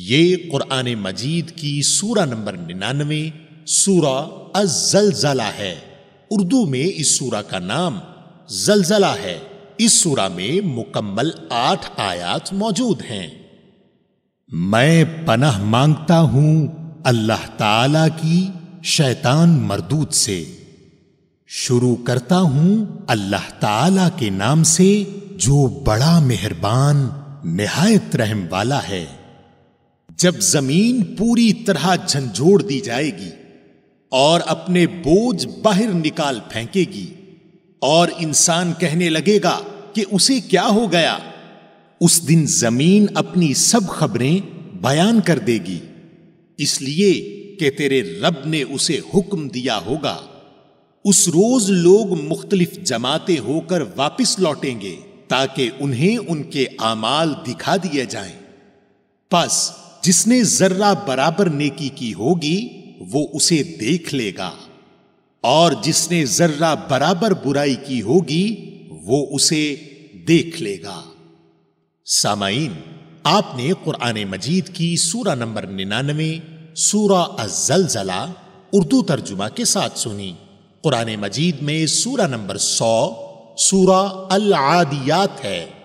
ये कुरान मजीद की सूरा नंबर निन्यानवे सूरा अजलजला है उर्दू में इस सूरा का नाम जलजला है इस सूरा में मुकम्मल आठ आयात मौजूद हैं मैं पनाह मांगता हूं अल्लाह ताला की शैतान मरदूत से शुरू करता हूं अल्लाह ताला के नाम से जो बड़ा मेहरबान निहायत रहम वाला है जब जमीन पूरी तरह झंझोड़ दी जाएगी और अपने बोझ बाहर निकाल फेंकेगी और इंसान कहने लगेगा कि उसे क्या हो गया उस दिन जमीन अपनी सब खबरें बयान कर देगी इसलिए कि तेरे रब ने उसे हुक्म दिया होगा उस रोज लोग मुख्तलिफ जमाते होकर वापस लौटेंगे ताकि उन्हें उनके आमाल दिखा दिए जाएं। बस जिसने जर्रा बराबर नेकी की होगी वो उसे देख लेगा और जिसने जर्रा बराबर बुराई की होगी वो उसे देख लेगा सामाइन आपने कुरान मजीद की सूरा नंबर निन्यानवे सूरा अजलजला उर्दू तर्जुमा के साथ सुनी कुरान मजीद में सूरा नंबर सौ सूरा अल आदियात है